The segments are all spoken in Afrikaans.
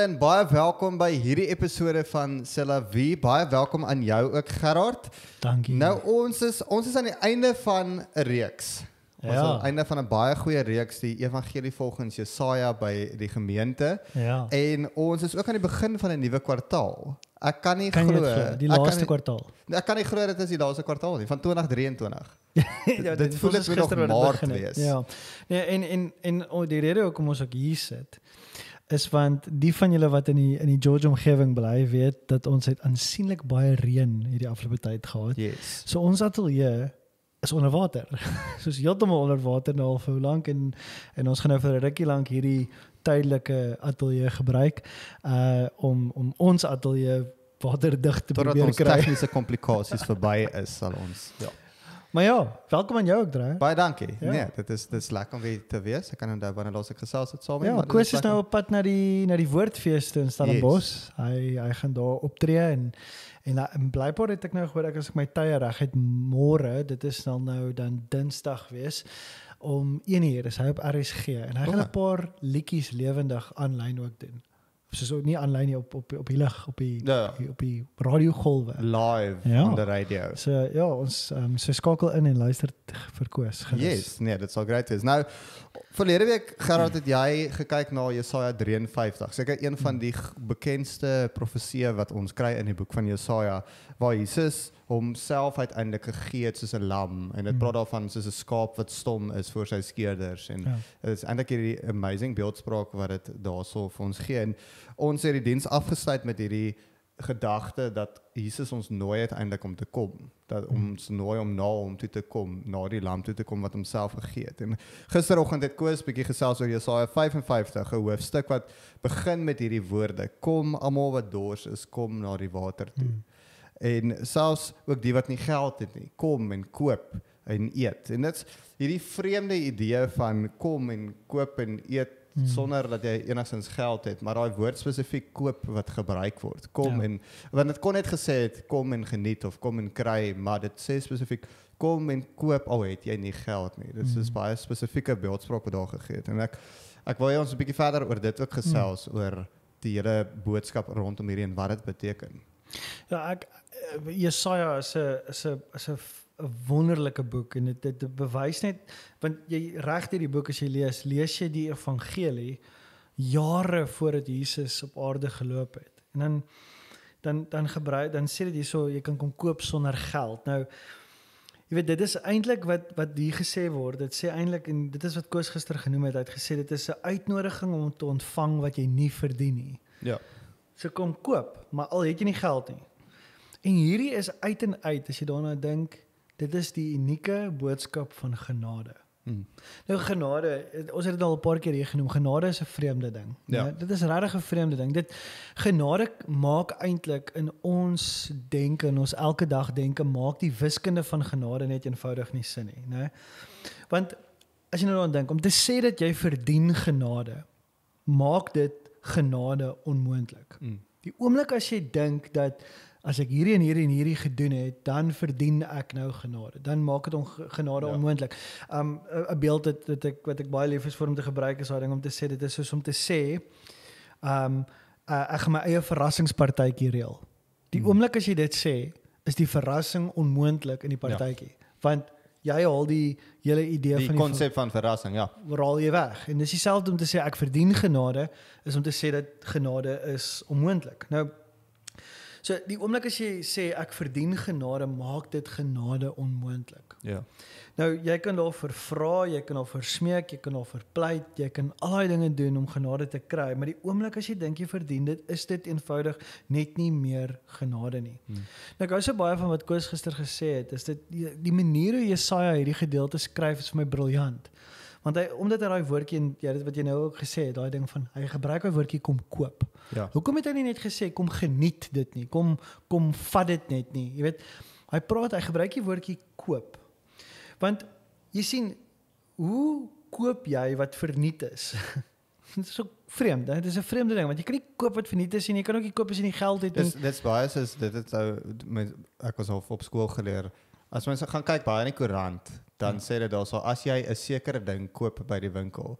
Dylan, baie welkom by hierdie episode van Selavi. Baie welkom aan jou ook Gerard. Dankie. Nou ons is ons is aan die einde van 'n reeks. Ons ja. is einde van 'n baie goeie reeks die Evangelie volgens Jesaja by die gemeente. Ja. En ons is ook aan die begin van 'n nuwe kwartaal. Ek kan nie kan glo die laaste kwartaal. Ek kan nie glo dit is die laaste kwartaal nie van 2023. ja, dit, dit voel asof dit nog maart is. Ja. Nee, en en en oh, die rede hoekom ons ook hier sit is want die van julle wat in die in die George omgewing bly weet dat ons het aansienlik baie reën hierdie afgelope tyd gehad. Yes. So ons ateljee is onder water. Soos heeltemal onder water nou al vir hoe lank en en ons gaan nou vir 'n rukkie lank hierdie tydelike ateljee gebruik uh om om ons ateljee waterdig te Totdat probeer kry. Totdat ons tegniese komplikasies verby is sal ons ja. Maar ja, welkom aan jou ook, Draai. Baie dankie. Ja. Nee, dit is, dit is lekker om weer te wees. Ek kan onthou wanneer los ek gesels het saam met jou. Ja, Koos is nou op pad na die na die woordfees te in Stellenbosch. Yes. Hy hy gaan daar optree en en, en blypaar het ek nou gehoor ek as ek my tye reg het môre, dit is nou nou dan Dinsdag wees om 1 uur, dis hy op RSG en hy gaan oh. 'n paar liedjies lewendig aanlyn ook doen soos nie aanlyn nie op op op die lig ja. op die op die radiogolwe live ja. on the radio. So ja, ons um, so skakel in en luister verkoos. Yes, nee, dit sal great wees. Nou Verlede week Gerard het jy gekyk na Jesaja 53. Seker een van die bekendste profeseë wat ons kry in die boek van Jesaja waar Jesus homself uiteindelik gegee het soos 'n lam en dit hmm. praat daarvan soos 'n skaap wat stom is voor sy skeerders en ja. dit ja. is eintlik hierdie amazing beeldspraak wat dit daarso vir ons gee en ons het die diens afgesluit met hierdie gedagte dat Jesus ons nooi uiteindelik om te kom, dat hmm. ons nooi om na hom toe te kom, na die lam toe te kom wat homself gegee het. En gisteroggend het Koos bietjie gesels oor Jesaja 55, 'n hoofstuk wat begin met hierdie woorde: Kom almal wat dors is, kom na die water toe. Mm. En selfs ook die wat nie geld het nie, kom en koop en eet. En dit's hierdie vreemde idee van kom en koop en eet mm. sonder dat jy enigsins geld het, maar daai woord spesifiek koop wat gebruik word. Kom ja. en want dit kon net gesê het kom en geniet of kom en kry, maar dit sê spesifiek kom en koop al het jy nie geld nie. Dit mm. is baie spesifieke beeldspraak wat daar gegee het. En ek ek wil ons 'n bietjie verder oor dit ook gesels mm. oor die hele boodskap rondom hierdie en wat dit beteken. Ja, ek eh, Jesaja is 'n is 'n is 'n 'n wonderlike boek en dit dit bewys net want jy reg deur die boek as jy lees, lees jy die evangelie jare voordat Jesus op aarde geloop het. En dan dan dan gebruik dan sê dit hierso jy kan kom koop sonder geld. Nou jy weet dit is eintlik wat wat hier gesê word. Dit sê eintlik en dit is wat Koos gister genoem het. Hy het gesê dit is 'n uitnodiging om te ontvang wat jy nie verdien nie. Ja. So kom koop, maar al het jy nie geld nie. En hierdie is uit en uit as jy daarna dink Dit is die unieke boodskap van genade. Hmm. Nou genade, ons het dit al 'n paar keer hier genoem. Genade is 'n vreemde ding. Ja. Nee? Dit is regtig 'n vreemde ding. Dit genade maak eintlik in ons denke en ons elke dag denke maak die wiskunde van genade net eenvoudig nie sin nie, né? Want as jy nou daaraan dink om te sê dat jy verdien genade, maak dit genade onmoontlik. Hmm. Die oomblik as jy dink dat as ek hierdie en hierdie en hierdie gedoen het, dan verdien ek nou genade. Dan maak dit genade ja. onmoontlik. Um 'n beeld dat dat ek wat ek baie lief is vir om te gebruik is daai ding om te sê dit is soos om te sê um uh, ek gaan my eie verrassingspartytjie reël. Die hmm. oomblik as jy dit sê, is die verrassing onmoontlik in die ja. partytjie. Ja. Want jy al die hele idee die van die konsep ver van verrassing, ja. Rol jy weg. En dis dieselfde om te sê ek verdien genade is om te sê dat genade is onmoontlik. Nou So die oomblik as jy sê ek verdien genade, maak dit genade onmoontlik. Ja. Nou jy kan daar vir vra, jy kan daar vir smeek, jy kan daar vir pleit, jy kan al daai dinge doen om genade te kry, maar die oomblik as jy dink jy verdien dit, is dit eenvoudig net nie meer genade nie. Hmm. Nou ek hou so baie van wat Koos gister gesê het, is dit die, die manier hoe Jesaja hierdie gedeelte skryf is vir my briljant want hy omdat hy daai woordjie en ja dit wat jy nou ook gesê het daai ding van hy gebruik daai woordjie kom koop. Ja. Hoekom het hy nie net gesê kom geniet dit nie? Kom kom vat dit net nie. Jy weet hy praat hy gebruik die woordjie koop. Want jy sien hoe koop jy wat verniet is? dit is so vreemd. Dit is 'n vreemde ding want jy kan nie koop wat verniet is nie. Jy kan ook nie koop as jy nie geld het nie. Dis dit's baie soos dit het ou met ek was al op skool geleer. As mens gaan kyk baie in die koerant, dan hmm. sê dit daarso as jy 'n sekere ding koop by die winkel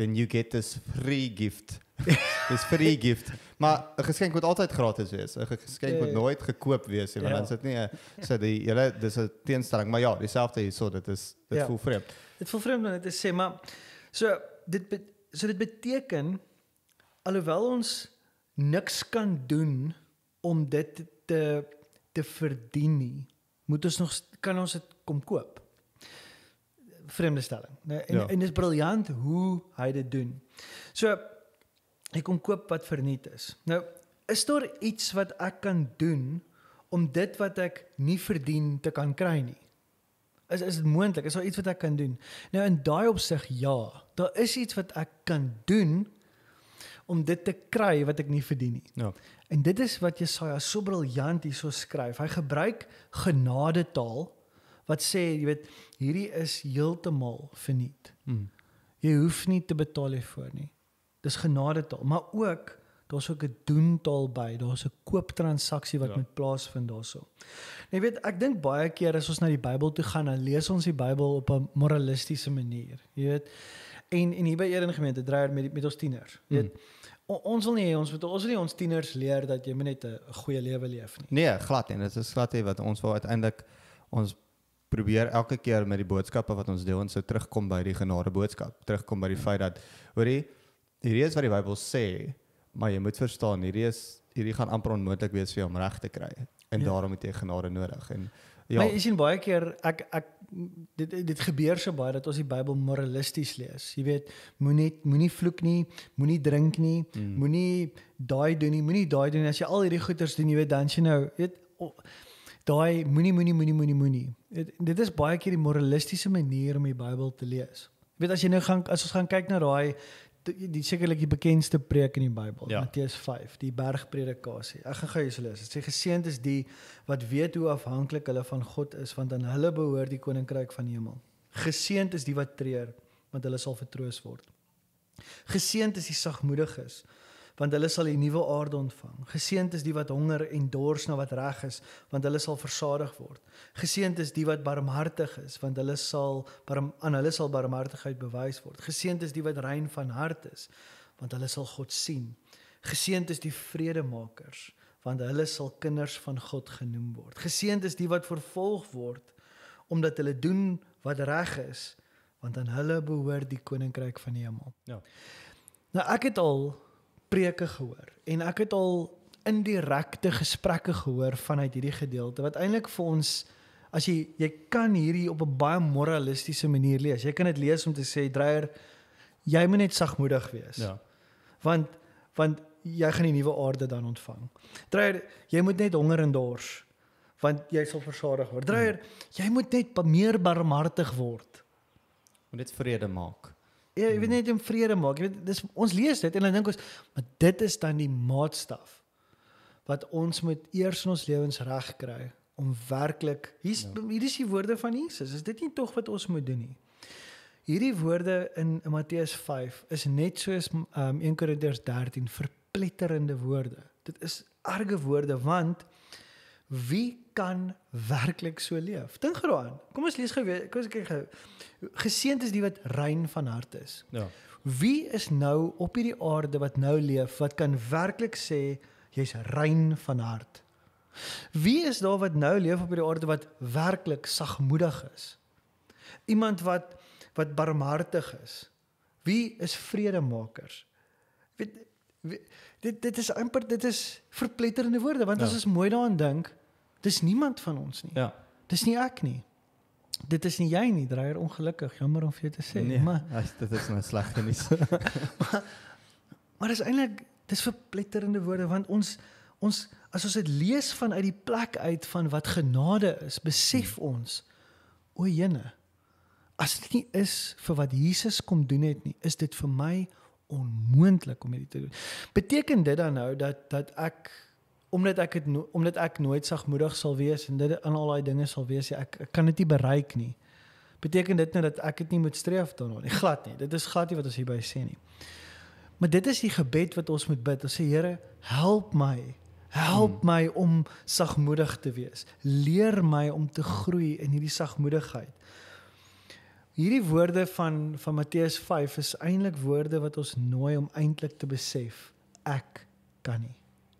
then you get this free gift dis free gift maar 'n geskenk moet altyd gratis wees 'n geskenk moet ja. nooit gekoop wees want ja. dan sit nie so die julle dis 'n teenstelling maar ja dieselfde hier so dit is dit ja. voel vreemd dit voel vreemd dan dit sê maar so dit so dit beteken alhoewel ons niks kan doen om dit te te verdien nie moet ons nog kan ons dit kom koop vreemde stelling. En, ja. en is briljant hoe hy dit doen. So ek kon koop wat verniet is. Nou, is daar iets wat ek kan doen om dit wat ek nie verdien te kan kry nie? Is is dit moontlik? Is daar iets wat ek kan doen? Nou in daai opsig ja, daar is iets wat ek kan doen om dit te kry wat ek nie verdien nie. Ja. En dit is wat Jesaja so briljant hierso skryf. Hy gebruik genade taal wat sê jy weet hierdie is heeltemal verniet. Mm. Jy hoef nie te betaal hiervoor nie. Dis genade taal, maar ook daar's ook 'n doen taal by. Daar's 'n koop transaksie wat ja. moet plaasvind daaroor. So. Nee, jy weet ek dink baie keer as ons na die Bybel toe gaan, dan lees ons die Bybel op 'n moralistiese manier. Jy weet en en hier by Eden gemeente draai met met ons tieners. Jy weet mm. O, ons wil nie ons moet ons wil nie ons tieners leer dat jy moet net 'n goeie lewe leef nie. Nee, glad nie. Dit is glad nie wat ons wil uiteindelik ons probeer elke keer met die boodskappe wat ons deel en sou terugkom by die genade boodskap, terugkom by die hmm. feit dat hoorie, hierdie is wat die Bybel sê, maar jy moet verstaan, hierdie is hierdie gaan amper onmoontlik wees vir jou om reg te kry en ja. daarom het jy genade nodig en ja. Maar jy sien baie keer ek ek dit dit gebeur so baie dat ons die Bybel moralisties lees. Jy weet, moenie moenie vloek nie, moenie drink nie, mm. moenie daai doen nie, moenie daai doen nie. As jy al hierdie goeters doen, jy weet dan jy nou, weet oh, daai moenie moenie moenie moenie moenie. Dit is baie keer die moralistiese manier om die Bybel te lees. Jy weet as jy nou gaan as ons gaan kyk na daai die, die sekerlik die bekendste preek in die Bybel, ja. Matteus 5, die bergpredikasie. Ek gaan gou eens lees. Dit sê geseënd is die wat weet hoe afhanklik hulle van God is want aan hulle behoort die koninkryk van die hemel. Geseënd is die wat treur want hulle sal vertroos word. Geseënd is die sagmoediges want hulle sal die nuwe aarde ontvang. Geseend is die wat honger en dors na wat reg is, want hulle sal versadig word. Geseend is die wat barmhartig is, want hulle sal aan hulle sal barmhartigheid bewys word. Geseend is die wat rein van hart is, want hulle sal God sien. Geseend is die vredemakers, want hulle sal kinders van God genoem word. Geseend is die wat vervolg word omdat hulle doen wat reg is, want aan hulle behoort die koninkryk van die hemel. Ja. Nou ek het al preke gehoor en ek het al indirekte gesprekke gehoor vanuit hierdie gedeelte wat eintlik vir ons as jy jy kan hierdie op 'n baie moralistiese manier lees. Jy kan dit lees om te sê dreier jy moet net sagmoedig wees. Ja. Want want jy gaan die nuwe aarde dan ontvang. Dreier jy moet net honger en dors want jy sal versadig word. Dreier jy moet net meer barmhartig word. Moet net vrede maak. Ja, jy weet hmm. net om vrede maak. Jy weet dis ons lees dit en dan dink ons, maar dit is dan die maatstaf wat ons moet eers in ons lewens reg kry om werklik hier ja. hier is die woorde van Jesus. Is dit nie tog wat ons moet doen nie? Hierdie woorde in, in Matteus 5 is net soos um, ehm, 1 Korintiërs 13 verpletterende woorde. Dit is arge woorde want Wie kan werklik so leef? Dink geraan. Kom ons lees gewe, kom ons kyk gou. Geseend is die wat rein van hart is. Ja. Wie is nou op hierdie aarde wat nou leef wat kan werklik sê jy's rein van hart? Wie is daar wat nou leef op hierdie aarde wat werklik sagmoedig is? Iemand wat wat barmhartig is. Wie is vredemakers? Weet dit dit is amper dit is verpletterende woorde want ja. as ons mooi daaraan dink Dis niemand van ons nie. Ja. Dis nie ek nie. Dit is nie jy nie, draier ongelukkig, jammer om vir jou te sê, nee, maar as dit is my nou sleg nie. maar dis eintlik dis verpletterende woorde want ons ons as ons dit lees vanuit die plek uit van wat genade is, besef hmm. ons o, jene. As dit nie is vir wat Jesus kom doen het nie, is dit vir my onmoontlik om dit te doen. Beteken dit dan nou dat dat ek omdat ek het no omdat ek nooit sagmoedig sal wees en dit in al daai dinge sal wees, ja, ek, ek kan dit nie bereik nie. Beteken dit nou dat ek dit nie moet streef daarna nie? Glad nie. Dit is glad nie wat ons hierby sê nie. Maar dit is die gebed wat ons moet bid. Ons sê Here, help my. Help hmm. my om sagmoedig te wees. Leer my om te groei in hierdie sagmoedigheid. Hierdie woorde van van Matteus 5 is eintlik woorde wat ons nooi om eintlik te besef ek kan nie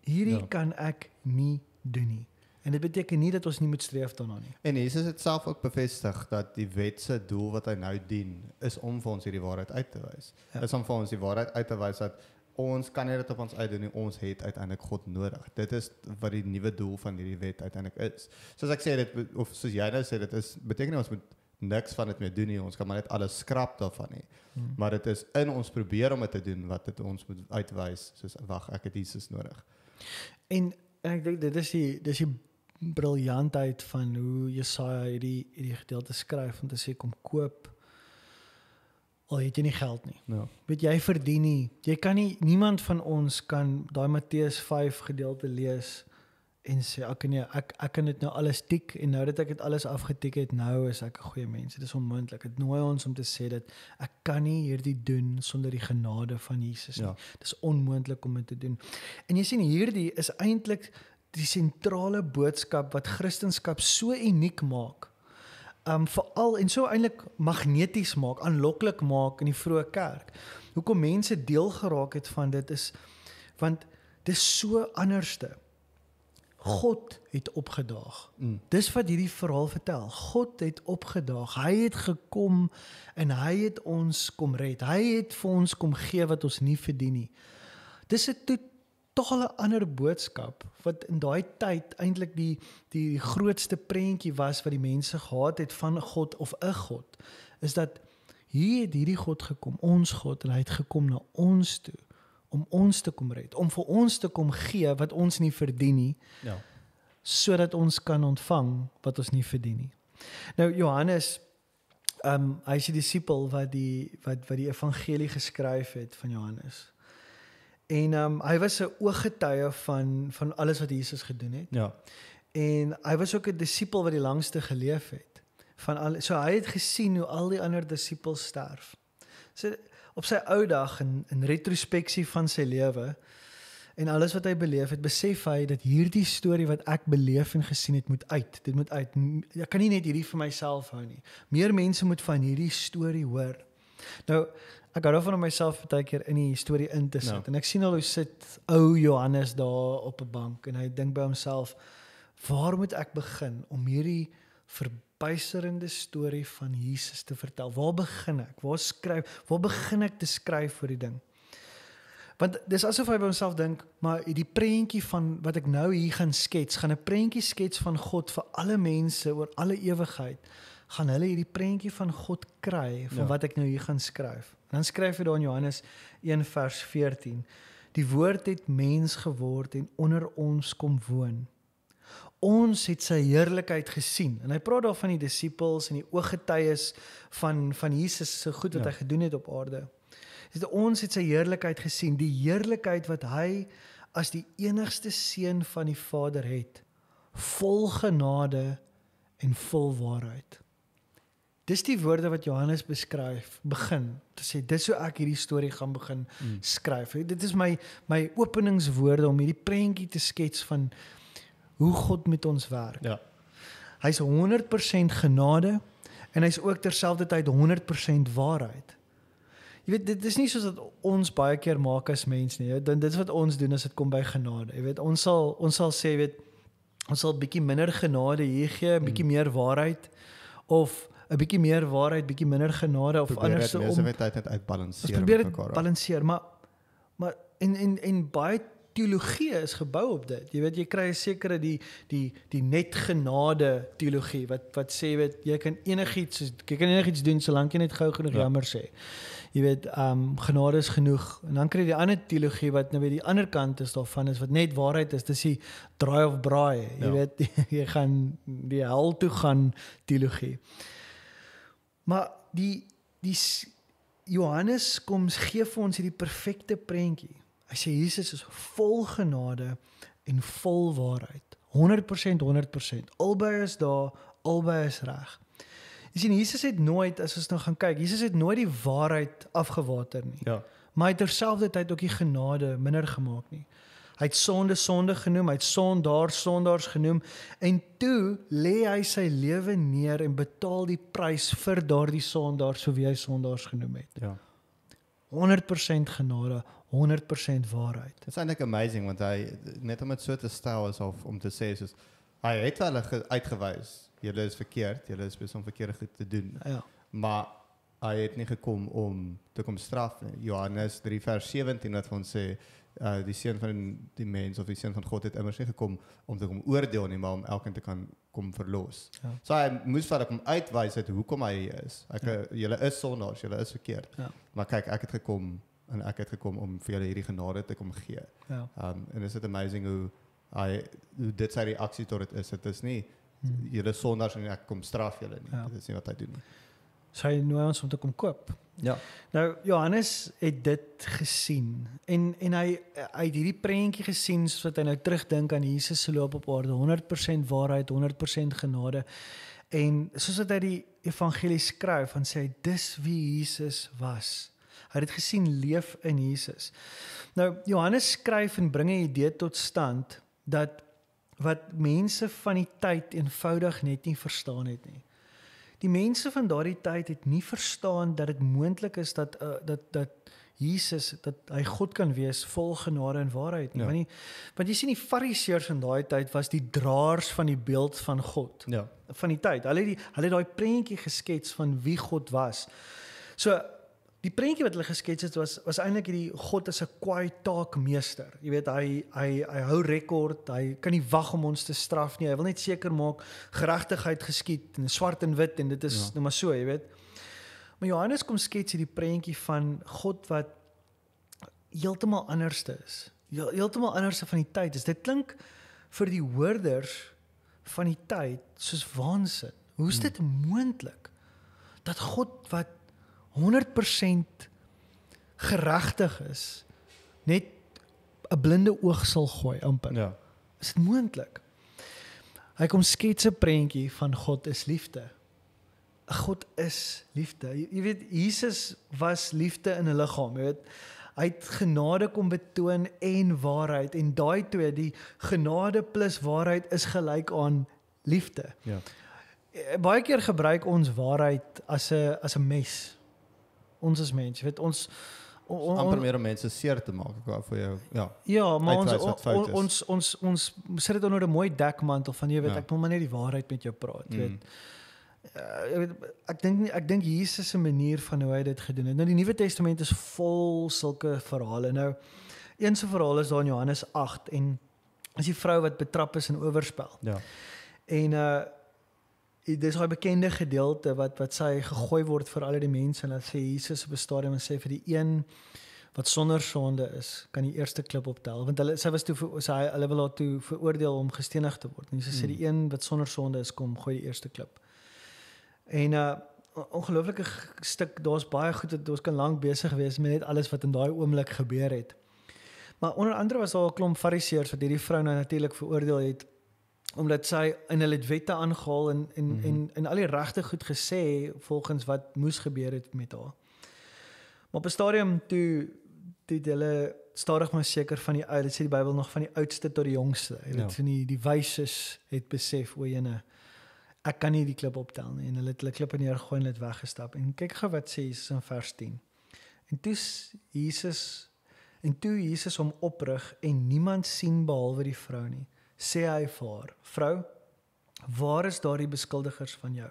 hierdie ja. kan ek nie doen nie. En dit beteken nie dat ons nie moet streef daarna nie. En Jesus het self ook bevestig dat die wet se doel wat hy nou dien is om vir ons hierdie waarheid uit te wys. Ja. Is om vir ons die waarheid uit te wys dat ons kan nie dit op ons eie doen nie. Ons het uiteindelik God nodig. Dit is wat die nuwe doel van hierdie wet uiteindelik is. Soos ek sê dit of soos jy nou sê dit is beteken nie ons moet niks van dit meer doen nie. Ons kan maar net alles skrap daarvan nie. Hmm. Maar dit is in ons probeer om dit te doen wat dit ons moet uitwys soos wag, ek het Jesus nodig. En, en ek dink dit is die dis die briljantheid van hoe Jesaja hierdie hierdie gedeelte skryf om te sê kom koop al het jy nie geld nie. Ja. Weet jy verdien nie. Jy kan nie niemand van ons kan daai Matteus 5 gedeelte lees en sê ek nee, ek ek kan dit nou alles tik en nou dat ek dit alles afgetik het, nou is ek 'n goeie mens. Dit is onmoontlik. Dit nooi ons om te sê dat ek kan nie hierdie doen sonder die genade van Jesus nie. Ja. Dis onmoontlik om dit te doen. En jy sien hierdie is eintlik die sentrale boodskap wat Christendom so uniek maak. Um veral en so eintlik magneties maak, aanloklik maak in die vroeë kerk. Hoekom mense deel geraak het van dit is want dis so anderste. God het opgedaag. Mm. Dis wat hierdie verhaal vertel. God het opgedaag. Hy het gekom en hy het ons kom red. Hy het vir ons kom gee wat ons nie verdien nie. Dis 'n totale ander boodskap wat in daai tyd eintlik die die grootste prentjie was wat die mense gehad het van God of 'n God is dat hier het hierdie God gekom, ons God en hy het gekom na ons toe om ons te kom red, om vir ons te kom gee wat ons nie verdien nie. Ja. sodat ons kan ontvang wat ons nie verdien nie. Nou Johannes ehm um, hy is die disipel wat die wat wat die evangelie geskryf het van Johannes. En ehm um, hy was 'n ooggetuie van van alles wat Jesus gedoen het. Ja. En hy was ook 'n disipel wat die langste geleef het van al so hy het gesien hoe al die ander disipels sterf. So op sy ou dag in in retrospeksie van sy lewe en alles wat hy beleef het, besef hy dat hierdie storie wat ek beleef en gesien het moet uit. Dit moet uit. Ek kan nie net hierdie vir myself hou nie. Meer mense moet van hierdie storie hoor. Nou, ek gou van myself baie keer in die storie in te sit. No. En ek sien al hoe sit ou Johannes daar op 'n bank en hy dink by homself, "Waar moet ek begin om hierdie verbinding verbuiserende storie van Jesus te vertel. Waar begin ek? Waar skryf? Waar begin ek te skryf vir die ding? Want dis asof hy by homself dink, maar die prentjie van wat ek nou hier gaan skets, gaan 'n prentjie skets van God vir alle mense oor alle ewigheid. Gaan hulle hierdie prentjie van God kry van ja. wat ek nou hier gaan skryf. En dan skryf hy daarin Johannes 1 vers 14. Die woord het mens geword en onder ons kom woon ons het sy heerlikheid gesien en hy praat daar van die disippels en die ooggetuies van van Jesus se goed wat ja. hy gedoen het op aarde. Hy sê ons het sy heerlikheid gesien, die heerlikheid wat hy as die enigste seun van die Vader het, vol genade en vol waarheid. Dis die woorde wat Johannes beskryf begin te sê dis hoe ek hierdie storie gaan begin mm. skryf. Dit is my my openingswoorde om hierdie prentjie te skets van hoe God met ons werk. Ja. Hy's 100% genade en hy's ook terselfdertyd 100% waarheid. Jy weet dit is nie soos dat ons baie keer maak as mens nie. Dan dit wat ons doen as dit kom by genade. Jy weet ons sal ons sal sê jy weet ons sal bietjie minder genade hier gee, hmm. bietjie mm. meer waarheid of 'n bietjie meer waarheid, bietjie minder genade of anders om. Ons probeer dit uitbalanseer. Ons probeer dit balanseer, maar maar en en en baie teologie is gebou op dit. Jy weet jy kry 'n sekere die die die net genade teologie wat wat sê weet jy kan enigiets jy kan enigiets doen solank jy net gou genoeg ja. jammer sê. Jy weet um genade is genoeg en dan kry jy die ander teologie wat nou weet die ander kant is daarvan is wat net waarheid is. Dis die draai of braai. Jy ja. weet jy kan die hel toe gaan teologie. Maar die die Johannes koms gee vir ons hierdie perfekte prentjie Hy sê Jesus is vol genade en vol waarheid. 100% 100%. Albei is daar, albei is reg. Jy sien Jesus het nooit as ons nou gaan kyk, Jesus het nooit die waarheid afgewater nie. Ja. Maar hy het terselfdertyd ook die genade minder gemaak nie. Hy het sonde sonde genoem, hy het sondaar sondaars genoem en toe lê hy sy lewe neer en betaal die prys vir daardie sondaar sou wie hy sondaars genoem het. Ja. 100% genade, 100% waarheid. Dit is eintlik amazing want hy net om dit so te stel is of om te sê soos hy het hulle uitgewys. Julle is verkeerd, julle is besom verkeerde goed te doen. Ja. Maar hy het nie gekom om te kom straf nie. Johannes 3 vers 17 wat ons sê uh die seun van die mens of die seun van God het immers nie gekom om te kom oordeel nie maar om elkeen te kan kom verlos. Ja. So hy moes vir hom uitwys uit hoekom hy is. Ek ja. julle is sondaars, julle is verkeerd. Ja. Maar kyk, ek het gekom en ek het gekom om vir julle hierdie genade te kom gee. Ja. Um en is it amazing hoe hy hoe dit sy reaksie tot dit is. Dit is nie hmm. julle sondaars en ek kom straf julle nie. Ja. Dit is nie wat hy doen nie. Sy nou ons om te kom koop. Ja. Nou Johannes het dit gesien en en hy hy het hierdie prentjie gesien soos wat hy nou terugdink aan Jesus se loop op aarde 100% waarheid, 100% genade. En soos wat hy die evangelie skryf, dan sê hy dis wie Jesus was. Hy het gesien leef in Jesus. Nou Johannes skryf en bring 'n idee tot stand dat wat mense van die tyd eenvoudig net nie verstaan het nie. Die mense van daardie tyd het nie verstaan dat dit moontlik is dat uh, dat dat Jesus dat hy God kan wees vol genade en waarheid nie. Ja. Want die want jy sien die Fariseërs in daai tyd was die draers van die beeld van God. Ja. van die tyd. Hulle het die hulle het daai prentjie geskets van wie God was. So die prentjie wat hulle geskets het was was eintlik hierdie God is 'n quiet talk meester. Jy weet hy hy hy hou rekord. Hy kan nie wag om ons te straf nie. Hy wil net seker maak geregtigheid geskied in swart en wit en dit is ja. nou maar so, jy weet. Maar Johannes kom skets hierdie prentjie van God wat heeltemal anderste is. Heeltemal anderste van die tyd. Dit klink vir die hoorders van die tyd soos waansin. Hoe is hmm. dit hmm. moontlik dat God wat 100% geregtig is net 'n blinde oog sal gooi amper. Ja. Is dit moontlik? Hy kom skets 'n prentjie van God is liefde. God is liefde. Jy weet Jesus was liefde in 'n liggaam, jy weet. Hy het genade kom betoon en waarheid en daai twee, die genade plus waarheid is gelyk aan liefde. Ja. Eh, baie keer gebruik ons waarheid as 'n as 'n mes ons is mense weet ons om amper meer om mense seer te maak ek wou vir jou ja ja maar ons, on, ons ons ons ons sit dit onder 'n mooi dekmantel van jy weet ja. ek wil maar net die waarheid met jou praat mm. Eh, weet Uh, ek dink ek dink Jesus se manier van hoe hy dit gedoen het. Nou die Nuwe Testament is vol sulke verhale. Nou een so verhaal is daar in Johannes 8 en is die vrou wat betrap is in oorspel. Ja. En uh dis 'n bekende gedeelte wat wat sê gegooi word vir al die mense en dan sê Jesus op 'n stadium en sê vir die een wat sonder sonde is, kan die eerste klip optel want hulle sy was toe sy hulle wil daartoe veroordeel om gestenig te word. En Jesus sê hmm. die een wat sonder sonde is, kom gooi die eerste klip. En 'n uh, ongelooflike stuk, daar's baie goed wat ons kan lank besig wees met net alles wat in daai oomblik gebeur het. Maar onder andere was daar 'n klomp fariseërs wat hierdie vrou nou natuurlik veroordeel het omdat sy en hulle het wette aangehaal en en mm -hmm. en en al die regte goed gesê volgens wat moes gebeur het met haar. Maar op 'n stadium toe dit hulle stadig maar seker van die oud, dit sê die Bybel nog van die oudste tot die jongste. Hulle ja. het nie die wyses het besef o, jene ek kan nie die klip optel nie en hulle het hulle klip neergegooi en het weggestap. En kyk gou wat sê Jesus in vers 10. En toe Jesus en toe Jesus hom oprig en niemand sien behalwe die vrou nie sê hy vir haar: "Vrou, waar is daardie beskuldigers van jou?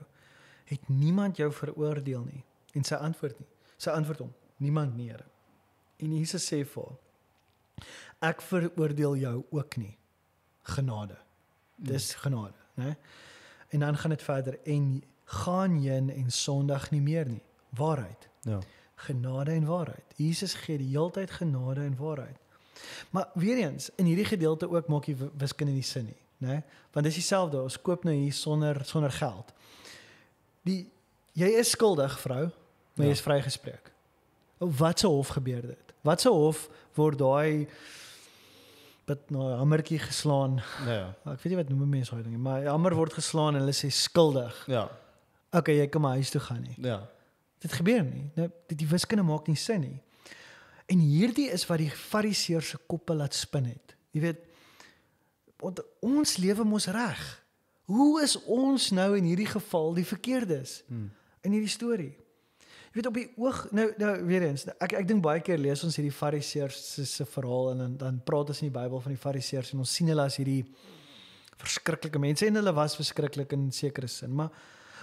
Het niemand jou veroordeel nie?" En sy antwoord nie. Sy antwoord hom: "Niemand nie, Here." En Jesus sê vir haar: "Ek veroordeel jou ook nie. Genade. Mm. Dis hmm. genade, né? En dan gaan dit verder en gaan heen en sondig nie meer nie. Waarheid. Ja. Genade en waarheid. Jesus gee die heeltyd genade en waarheid. Maar weer eens, in hierdie gedeelte ook maak jy wiskunde nie sin nie, né? Want dis dieselfde, ons koop nou hier sonder sonder geld. Die jy is skuldig, vrou, maar ja. jy is ja. vrygespreek. Wat se hof gebeur dit? Wat se hof word daai met nou hammertjie geslaan? Ja. Ek weet nie wat noem mense daai ding nie, maar hammer word geslaan en hulle sê skuldig. Ja. Okay, jy kan maar huis toe gaan nie. Ja. Dit gebeur nie. Nou, die, die wiskunde maak nie sin nie. En hierdie is wat die fariseërs se koppe laat spin het. Jy weet want ons lewe mos reg. Hoe is ons nou in hierdie geval die verkeerdes hmm. in hierdie storie? Jy weet op die oog nou nou weer eens ek ek dink baie keer lees ons hierdie fariseërs se se verhaal en dan dan praat ons in die Bybel van die fariseërs en ons sien hulle as hierdie verskriklike mense en hulle was verskriklik in sekere sin, maar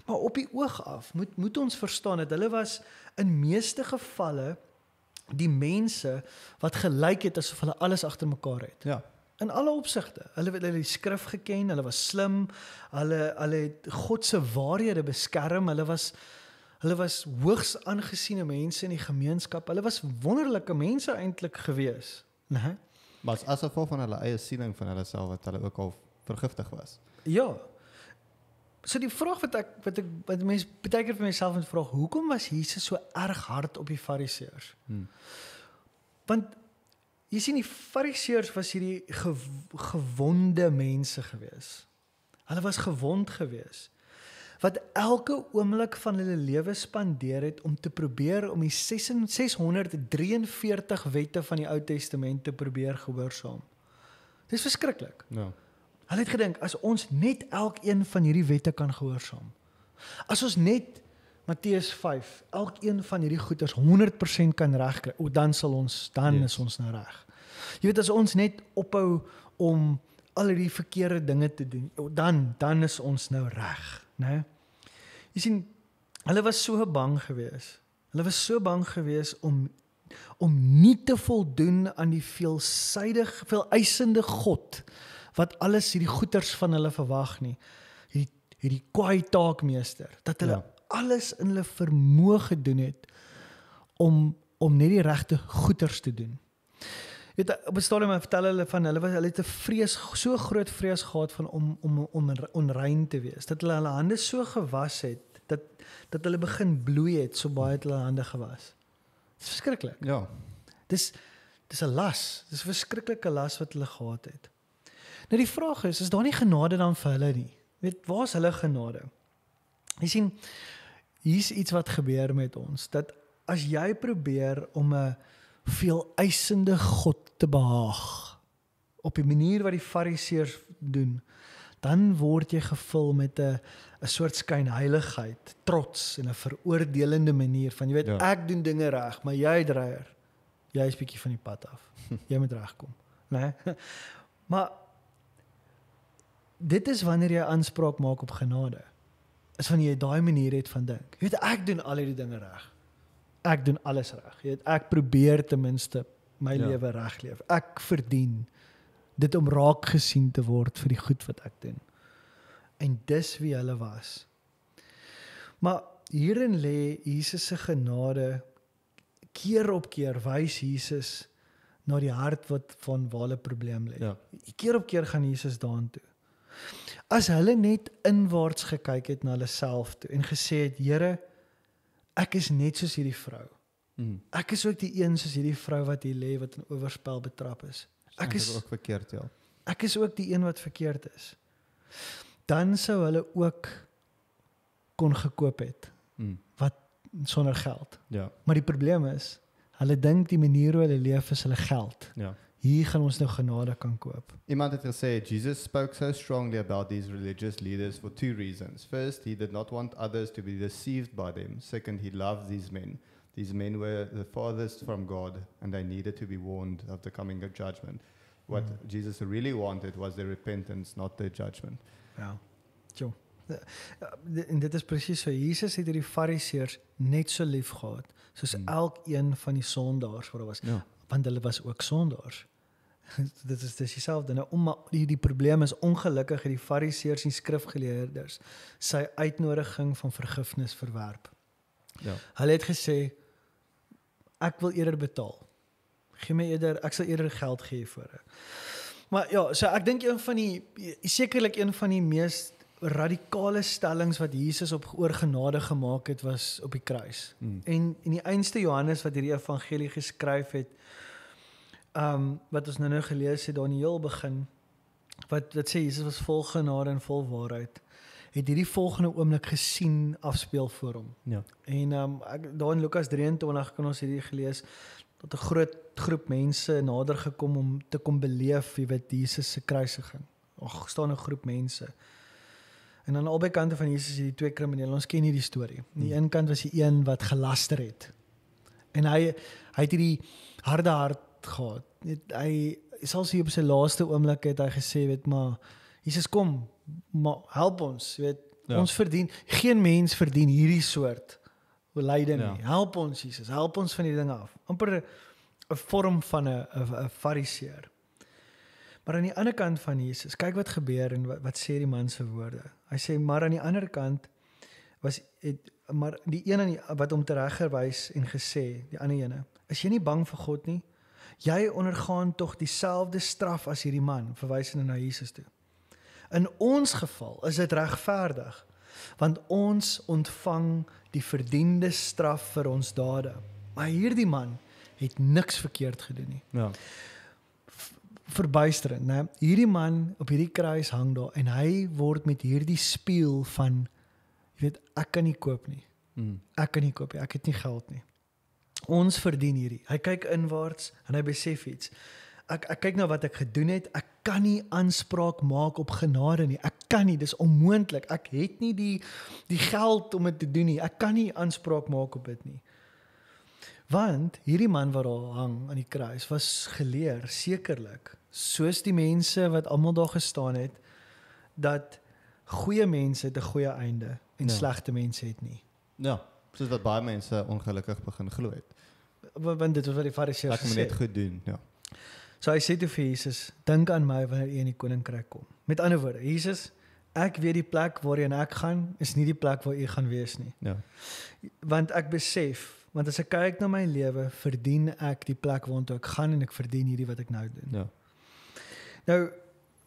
maar op die oog af moet moet ons verstaan dat hulle was in meeste gevalle die mense wat gelyk het asof hulle alles agter mekaar het. Ja. In alle opsigte. Hulle het hulle die skrif geken, hulle was slim, hulle hulle het God se waarhede beskerm, hulle was hulle was hoogs aangesiene mense in die gemeenskap. Hulle was wonderlike mense eintlik gewees, né? Maar as asof van hulle eie siening van hulle self wat hulle ook al vergiftig was. Ja so die vraag wat ek wat ek wat mense baie keer vir myself moet vra, hoekom was Jesus so erg hard op die fariseërs? Hmm. Want jy sien die fariseërs was hierdie ge, gewonde mense gewees. Hulle was gewond gewees wat elke oomblik van hulle lewe spandeer het om te probeer om die 6643 wette van die Ou Testament te probeer gehoorsaam. Dis verskriklik. Ja. No. Hulle het gedink as ons net elkeen van hierdie wette kan gehoorsaam. As ons net Matteus 5, elkeen van hierdie goeters 100% kan regkry, dan sal ons dan yes. is ons nou reg. Jy weet as ons net ophou om al hierdie verkeerde dinge te doen, dan dan is ons nou reg, né? Jy sien, hulle was so bang geweest. Hulle was so bang geweest om om nie te voldoen aan die veelsydige, veel eisende God wat alles hierdie goeters van hulle verwag nie. Hierdie hierdie kwaai taakmeester dat hulle ja. alles in hulle vermoë gedoen het om om net die regte goeters te doen. Jy weet op 'n stadium het vertel hulle van hulle was hulle te vrees so groot vrees gehad van om om om onrein te wees dat hulle hulle hande so gewas het dat dat hulle begin bloei het so baie het hulle hande gewas. Dit is verskriklik. Ja. Dis dis 'n las. Dis 'n verskriklike las wat hulle gehad het. Nou die vraag is, is daar nie genade dan vir hulle nie? Weet, waar is hulle genade? Jy sien, hier's iets wat gebeur met ons dat as jy probeer om 'n veel eisende God te behaag op die manier wat die fariseërs doen, dan word jy gevul met 'n 'n soort skynheiligheid, trots en 'n veroordelende manier van jy weet ja. ek doen dinge reg, maar jy dreier. Jy is bietjie van die pad af. Jy moet regkom, né? Nee? Maar dit is wanneer jy aanspraak maak op genade. Is wanneer jy daai manier het van dink. Jy weet ek doen al hierdie dinge reg. Ek doen alles reg. Jy weet ek probeer ten minste my ja. lewe reg leef. Ek verdien dit om raak gesien te word vir die goed wat ek doen. En dis wie hulle was. Maar hierin lê Jesus se genade keer op keer wys Jesus na die hart wat van ware probleem lê. Ja. Keer op keer gaan Jesus daartoe. As hulle net inwaarts gekyk het na hulle self toe en gesê het, Here, ek is net soos hierdie vrou. Mm. Ek is ook die een soos hierdie vrou wat hier lê wat in oorspel betrap is. Ek is ook verkeerd, ja. Ek is ook die een wat verkeerd is. Dan sou hulle ook kon gekoop het. Mm. Wat sonder geld. Ja. Maar die probleem is, hulle dink die manier hoe hulle leef is hulle geld. Ja hier gaan ons nou genade kan koop. Iemand het gesê Jesus spoke so strongly about these religious leaders for two reasons. First, he did not want others to be deceived by them. Second, he loved these men. These men were the farthest from God and they needed to be warned of the coming of judgment. What mm. Jesus really wanted was their repentance, not their judgment. Ja. Jo. Eh, eh, en dit is presies so Jesus het hierdie fariseërs net so lief gehad soos mm. elkeen van die sondaars wat daar was. Ja want hulle was ook sondaars. dit is dis dieselfde. Nou om die die probleem is ongelukkig het die fariseërs en skrifgeleerdes sy uitnodiging van vergifnis verwerp. Ja. Hulle het gesê ek wil eerder betaal. Gee my eerder, ek sal eerder geld gee vir. Maar ja, so ek dink een van die sekerlik een van die mees radikale stellings wat Jesus op oorgenade gemaak het was op die kruis. Hmm. En in die einste Johannes wat hierdie evangelie geskryf het, ehm um, wat ons nou-nou gelees het daar in die heel begin wat wat sê Jesus was vol genade en vol waarheid het hierdie volgende oomblik gesien afspeel voor hom. Ja. En ehm um, daar in Lukas 23 kan ons hierdie gelees dat 'n groot groep mense nader gekom om te kom beleef, jy weet, Jesus se kruisiging. Ag, staan 'n groep mense. En aan albei kante van Jesus hierdie twee kriminele, ons ken hierdie storie. Aan die hmm. een kant was die een wat gelaster het. En hy hy het hierdie harde hart gehad. Net hy selfs hier op sy laaste oomblik het hy gesê, weet maar, Jesus kom, maar help ons, weet ja. ons verdien geen mens verdien hierdie soort lyding ja. nie. Ja. Help ons Jesus, help ons van hierdie ding af. amper 'n vorm van 'n 'n fariseer. Maar aan die ander kant van Jesus, kyk wat gebeur en wat, wat sê die man se woorde. Hy sê maar aan die ander kant was het maar die een aan die wat hom tereggewys en gesê, die ander ene, is jy nie bang vir God nie? Jy ondergaan tog dieselfde straf as hierdie man, verwysende na Jesus toe. In ons geval is dit regverdig want ons ontvang die verdiende straf vir ons dade. Maar hierdie man het niks verkeerd gedoen nie. Ja verbuisterend, né? Hierdie man op hierdie kruis hang daar en hy word met hierdie spieël van jy weet, ek kan nie koop nie. Mm. Ek kan nie koop nie. Ek het nie geld nie. Ons verdien hierdie. Hy kyk inwaarts en hy besef iets. Ek ek kyk na nou wat ek gedoen het. Ek kan nie aanspraak maak op genade nie. Ek kan nie, dis onmoontlik. Ek het nie die die geld om dit te doen nie. Ek kan nie aanspraak maak op dit nie. Want hierdie man wat daar hang aan die kruis was geleer sekerlik soos die mense wat almal daar gestaan het dat goeie mense te goeie einde en ja. slegte mense het nie. Ja, soos wat baie mense ongelukkig begin glo het. Want dit was wat die fariseërs gesê het. Ek moet net goed doen, ja. So hy sê toe vir Jesus, dink aan my wanneer jy in die koninkryk kom. Met ander woorde, Jesus, ek weet die plek waarheen ek gaan is nie die plek waar u gaan wees nie. Ja. Want ek besef, want as ek kyk na my lewe, verdien ek die plek waartoe ek gaan en ek verdien hierdie wat ek nou doen. Ja. Nou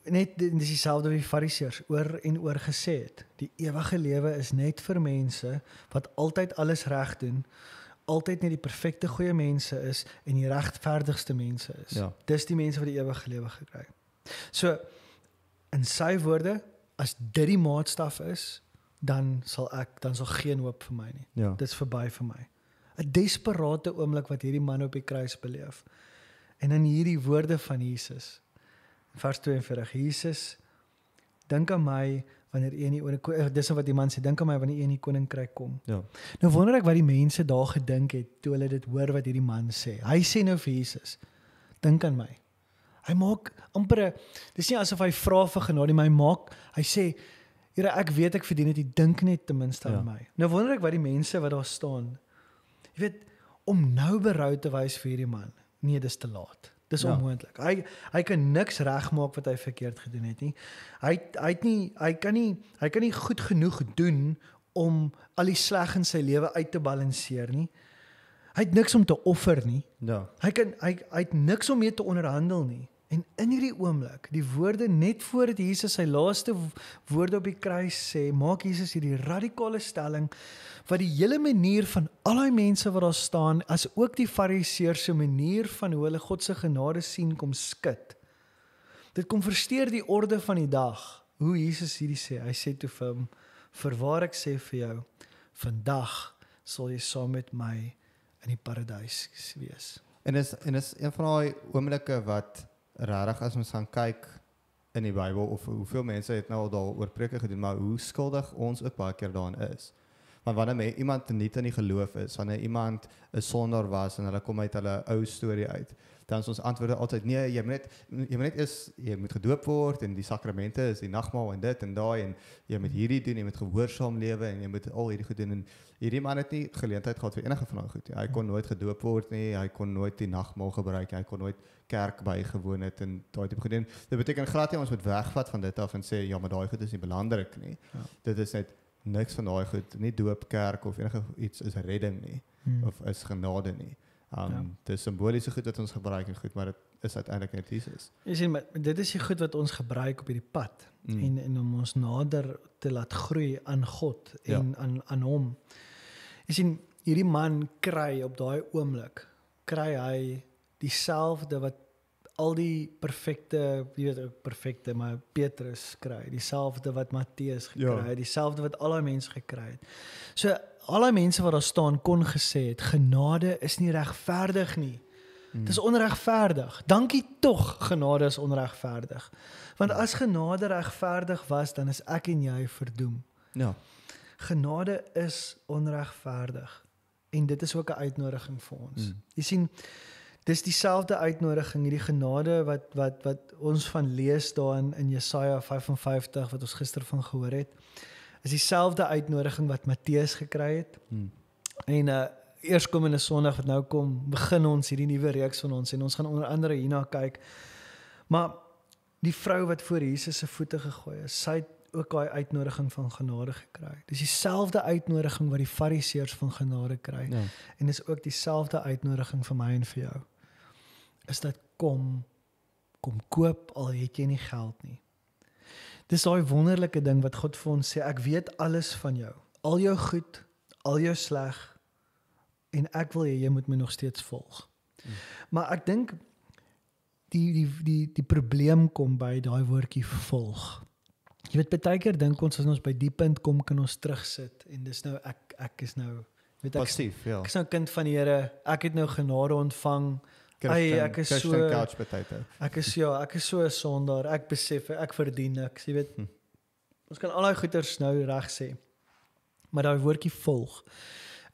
net dis dieselfde wat die fariseërs oor en oor gesê het. Die ewige lewe is net vir mense wat altyd alles reg doen, altyd net die perfekte goeie mense is en die regverdigste mense is. Ja. Dis die mense wat die ewige lewe gekry het. So in sy woorde, as dit die maatstaf is, dan sal ek dan sal geen hoop vir my nie. Ja. Dit is verby vir my. 'n Desperate oomblik wat hierdie man op die kruis beleef. En in hierdie woorde van Jesus vers 42 Jesus dink aan my wanneer u in die eh, dis nou wat die man sê dink aan my wanneer u in die koninkryk kom. Ja. Nou wonder ek wat die mense daar gedink het toe hulle dit hoor wat hierdie man sê. Hy sê nou vir Jesus dink aan my. Hy maak amper dis nie asof hy vra vir genade my maak hy sê Here ek weet ek verdien dit jy dink net ten minste aan ja. my. Nou wonder ek wat die mense wat daar staan. Jy weet om nou berou te wys vir hierdie man. Nee, dis te laat. Dis ja. onmoontlik. Hy hy kan niks regmaak wat hy verkeerd gedoen het nie. Hy hy het nie hy kan nie hy kan nie goed genoeg doen om al die sleg in sy lewe uit te balanseer nie. Hy het niks om te offer nie. Ja. Hy kan hy hy het niks om mee te onderhandel nie. En in hierdie oomblik, die woorde net voor dit Jesus sy laaste woorde op die kruis sê, maak Jesus hierdie radikale stelling wat die hele manier van al daai mense wat daar staan, as ook die fariseërs se manier van hoe hulle God se genade sien kom skud. Dit kom versteur die orde van die dag. Hoe Jesus hierdie sê, hy sê toe vir hom, "Verwaar ek sê vir jou, vandag sal jy saam met my in die paradys wees." En is en is een van daai oomblikke wat rarig as ons gaan kyk in die Bybel of hoeveel mense het nou al daaroor preke gedoen, maar hoe skuldig ons ook baie keer daaraan is want wanneer men, iemand niet in die geloof is, wanneer iemand een zonder was en dan komt uit een oude story uit, dan is ons antwoord altijd nee, je moet, moet gedoopt worden en die sacramenten is die nachtmaal en dit en dat en je moet hier doen, je moet gehoorzaam leven en je moet al hier goed doen en hierdie man het niet geleentheid gehad voor enige van hun goed, hij kon nooit gedoopt worden, hij kon nooit die nachtmaal gebruiken, hij kon nooit kerk bijgewoond het en dat goed gedaan. Dat betekent gratis, ons moet wegvatten van dit af en zeggen, ja maar dat goed is niet belangrijk, nie. ja. dit is net niks van daai goed, nie doop, kerk of enige iets is redding nie hmm. of is genade nie. Um ja. dis simboliese goed wat ons gebruik en goed, maar dit is uiteindelik net Jesus. Jy sien, maar dit is die goed wat ons gebruik op hierdie pad hmm. en en om ons nader te laat groei aan God ja. en ja. aan aan hom. Jy sien, hierdie man kry op daai oomblik kry hy dieselfde wat al die perfekte, jy weet, perfekte maar Petrus kry, dieselfde wat Matteus ja. gekry het, ja. dieselfde wat alle mense gekry het. So alle mense wat daar staan kon gesê het genade is nie regverdig nie. Hmm. Dit is onregverdig. Dankie tog genade is onregverdig. Want as genade regverdig was, dan is ek en jy verdoem. Ja. Genade is onregverdig. En dit is ook 'n uitnodiging vir ons. Mm. Jy sien dis dieselfde uitnodiging hierdie genade wat wat wat ons van lees daarin in Jesaja 55 wat ons gister van gehoor het is dieselfde uitnodiging wat Matteus gekry het hmm. en uh, eerskomende Sondag wat nou kom begin ons hierdie nuwe reeks van ons en ons gaan onder andere hierna kyk maar die vrou wat voor Jesus se voete gegooi is sy het ook daai uitnodiging van genade gekry dis dieselfde uitnodiging wat die fariseërs van genade kry ja. en dis ook dieselfde uitnodiging vir my en vir jou is dat kom kom koop al het jy nie geld nie. Dis daai wonderlike ding wat God vir ons sê, ek weet alles van jou. Al jou goed, al jou sleg en ek wil hê jy moet my nog steeds volg. Hmm. Maar ek dink die die die die probleem kom by daai woordjie volg. Jy weet baie keer dink ons as ons by die punt kom kan ons terugsit en dis nou ek ek is nou weet ek Passief, ja. Ek is nou kind van die Here. Ek het nou genade ontvang. Christian, Ay, ek is Christian so couch potato. Ek is ja, ek is so 'n sondaar. Ek besef ek verdien niks, jy weet. Hm. Ons kan al daai goeters nou reg sê. Maar daai woordjie volg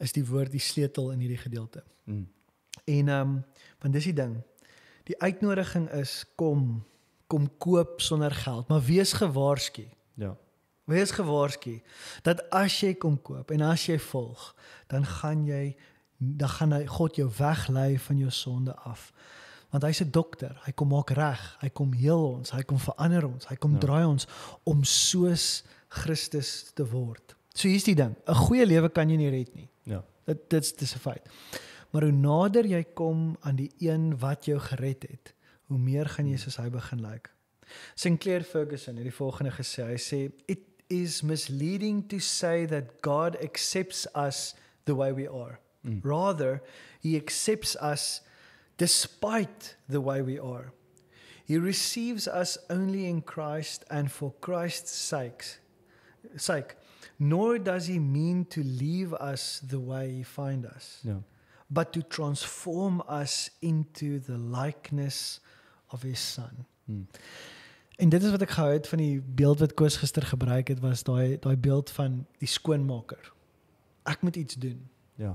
is die woord die sleutel in hierdie gedeelte. Mm. En ehm um, want dis die ding. Die uitnodiging is kom kom koop sonder geld, maar wees gewaarsku. Ja. Wees gewaarsku dat as jy kom koop en as jy volg, dan gaan jy dan gaan hy God jou weglei van jou sonde af. Want hy's 'n dokter. Hy kom maak reg. Hy kom heel ons. Hy kom verander ons. Hy kom ja. draai ons om soos Christus te word. So hier's die ding. 'n Goeie lewe kan jy nie red nie. Ja. Dit dit's dis 'n feit. Maar hoe nader jy kom aan die een wat jou gered het, hoe meer gaan jy soos hy begin lyk. Like. Sinclair Ferguson het die volgende gesê. Hy sê it is misleading to say that God accepts us the way we are. Mm. Rather, He accepts us despite the way we are. He receives us only in Christ and for Christ's sakes, sake. Nor does He mean to leave us the way He finds us, yeah. but to transform us into the likeness of His Son. Mm. En dit is wat ek gehou het van die beeld wat Koos gister gebruik het was daai daai beeld van die skoonmaker. Ek moet iets doen. Ja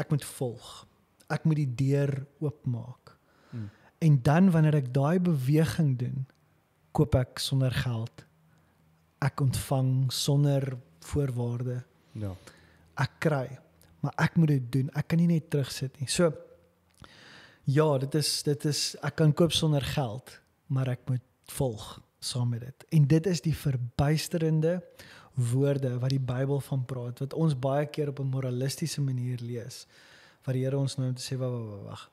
ek moet volg. Ek moet die deur oopmaak. Mm. En dan wanneer ek daai beweging doen, koop ek sonder geld. Ek ontvang sonder voorwaarde. Ja. Ek kry, maar ek moet dit doen. Ek kan nie net terugsit nie. So ja, dit is dit is ek kan koop sonder geld, maar ek moet volg saam met dit. En dit is die verbuisterende woorde wat die Bybel van praat wat ons baie keer op 'n moralistiese manier lees wat die Here ons nou moet sê wag wag wag wag.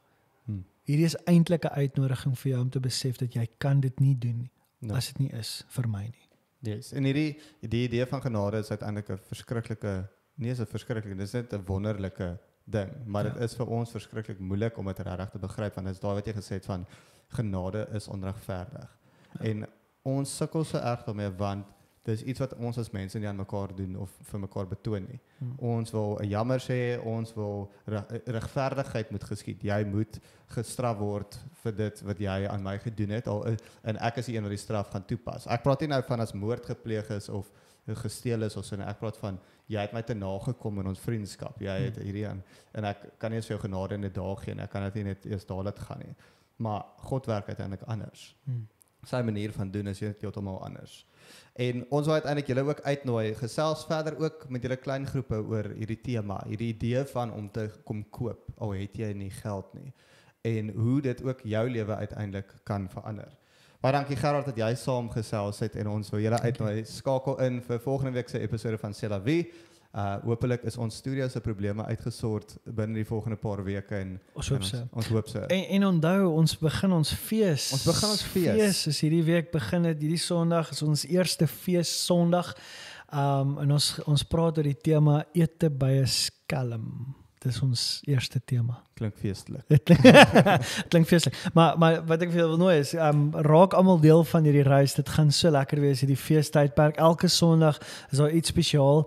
Hmm. Hierdie is eintlik 'n uitnodiging vir jou om te besef dat jy kan dit nie doen nie no. Ja. as dit nie is vir my nie. Ja, yes. en hierdie die idee van genade is uiteindelik 'n verskriklike nie so verskriklik, dis net 'n wonderlike ding, maar dit ja. is vir ons verskriklik moeilik om dit regtig te begryp want dit is daai wat jy gesê het van genade is onregverdig. Ja. En ons sukkel so erg daarmee want dis iets wat ons as mense nie aan mekaar doen of vir mekaar betoon nie. Hmm. Ons wil 'n jammer sê, ons wil regverdigheid moet geskied. Jy moet gestraf word vir dit wat jy aan my gedoen het. Al eh, en ek is die een wat die straf gaan toepas. Ek praat nie nou van as moord gepleeg is of gesteel is of so nie. Ek praat van jy het my te nagekom in ons vriendskap. Jy het hmm. hierdie aan en ek kan nie eens vir jou genade in 'n dag gee nie. Ek kan dit nie net eers daar laat gaan nie. Maar God werk uiteindelik anders. Hmm. Sy manier van doen is heeltemal anders. Hmm. En ons wil uiteindelik julle ook uitnooi gesels verder ook met julle klein groepe oor hierdie tema, hierdie idee van om te kom koop al het jy nie geld nie en hoe dit ook jou lewe uiteindelik kan verander. Baie dankie Gerard dat jy saam gesels het en ons wil julle uitnooi skakel in vir volgende week se episode van Selavie. Uh hopelik is ons studio se probleme uitgesort binne die volgende paar weke en ons hoop so. Ons, ons hoop so. En en onthou ons begin ons fees. Ons begin ons fees. Fees is hierdie week begin dit hierdie Sondag is ons eerste fees Sondag. Um en ons ons praat oor die tema ete by 'n skelm dit is ons eerste tema. Klink feestelik. Klink feestelik. Maar maar wat ek wil nooi is, ehm um, raak almal deel van hierdie reis. Dit gaan so lekker wees hierdie feestydperk. Elke Sondag is daar iets spesiaal.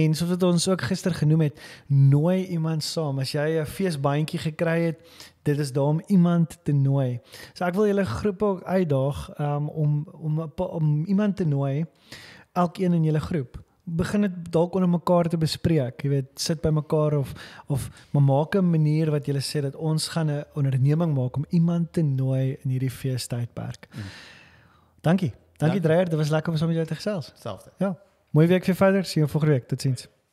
En soos wat ons ook gister genoem het, nooi iemand saam. As jy 'n feesbandjie gekry het, dit is daar om iemand te nooi. So ek wil julle groep uitdaag um, om om om iemand te nooi. Elkeen in julle groep begin dit dalk onder mekaar te bespreek, jy weet, sit by mekaar of of maar maak 'n manier wat jy sê dat ons gaan 'n onderneming maak om iemand te nooi in hierdie feestydperk. Mm. Dankie. Dankie, Dankie. Ja. Dreyer, dit was lekker om saam so met jou te gesels. Selfs. Ja. Mooi week vir verder. Sien jou volgende week. Totsiens. Okay.